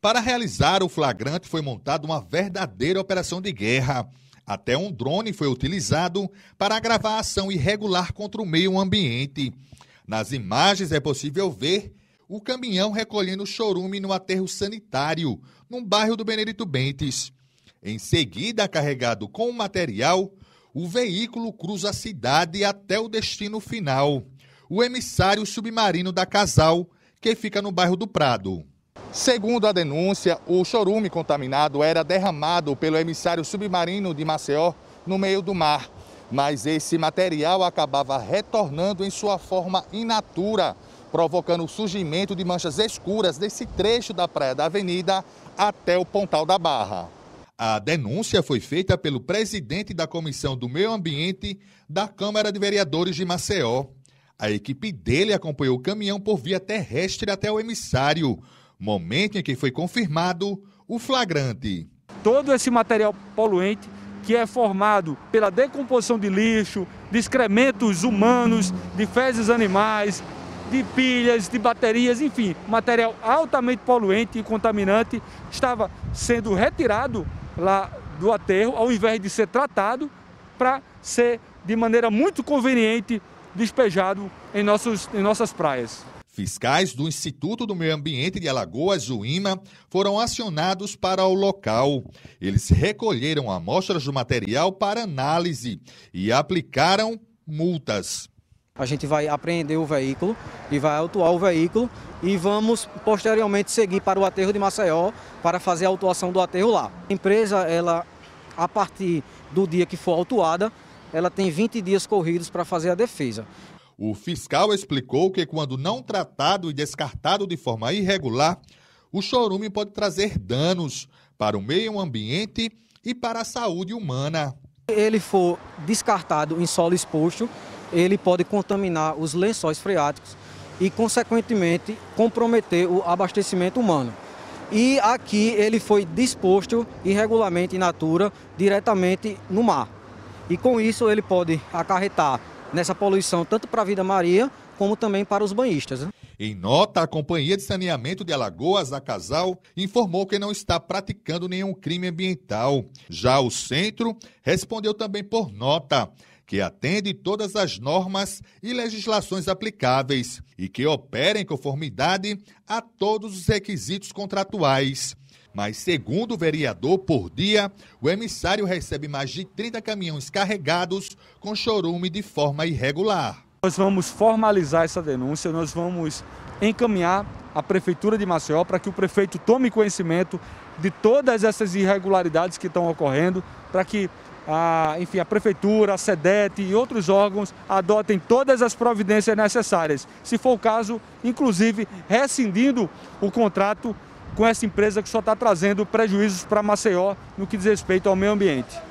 Para realizar o flagrante foi montada uma verdadeira operação de guerra. Até um drone foi utilizado para gravar a ação irregular contra o meio ambiente. Nas imagens é possível ver o caminhão recolhendo chorume no aterro sanitário, num bairro do Benedito Bentes. Em seguida, carregado com o material, o veículo cruza a cidade até o destino final, o emissário submarino da Casal, que fica no bairro do Prado. Segundo a denúncia, o chorume contaminado era derramado pelo emissário submarino de Maceió no meio do mar, mas esse material acabava retornando em sua forma inatura, provocando o surgimento de manchas escuras desse trecho da Praia da Avenida até o Pontal da Barra. A denúncia foi feita pelo presidente da Comissão do Meio Ambiente da Câmara de Vereadores de Maceió. A equipe dele acompanhou o caminhão por via terrestre até o emissário, momento em que foi confirmado o flagrante. Todo esse material poluente que é formado pela decomposição de lixo, de excrementos humanos, de fezes animais, de pilhas, de baterias, enfim, material altamente poluente e contaminante, estava sendo retirado lá do aterro, ao invés de ser tratado, para ser de maneira muito conveniente despejado em, nossos, em nossas praias. Fiscais do Instituto do Meio Ambiente de Alagoas, o IMA, foram acionados para o local. Eles recolheram amostras do material para análise e aplicaram multas. A gente vai apreender o veículo e vai autuar o veículo e vamos posteriormente seguir para o aterro de Maceió para fazer a autuação do aterro lá. A empresa, ela, a partir do dia que for autuada, ela tem 20 dias corridos para fazer a defesa. O fiscal explicou que, quando não tratado e descartado de forma irregular, o chorume pode trazer danos para o meio ambiente e para a saúde humana. Ele for descartado em solo exposto, ele pode contaminar os lençóis freáticos e, consequentemente, comprometer o abastecimento humano. E aqui ele foi disposto irregularmente in natura diretamente no mar. E com isso ele pode acarretar nessa poluição, tanto para a Vida Maria como também para os banhistas. Né? Em nota, a Companhia de Saneamento de Alagoas, a Casal, informou que não está praticando nenhum crime ambiental. Já o centro respondeu também por nota que atende todas as normas e legislações aplicáveis e que opera em conformidade a todos os requisitos contratuais. Mas, segundo o vereador, por dia, o emissário recebe mais de 30 caminhões carregados com chorume de forma irregular. Nós vamos formalizar essa denúncia, nós vamos encaminhar a Prefeitura de Maceió para que o prefeito tome conhecimento de todas essas irregularidades que estão ocorrendo, para que a, enfim, a Prefeitura, a SEDET e outros órgãos adotem todas as providências necessárias. Se for o caso, inclusive rescindindo o contrato com essa empresa que só está trazendo prejuízos para Maceió no que diz respeito ao meio ambiente.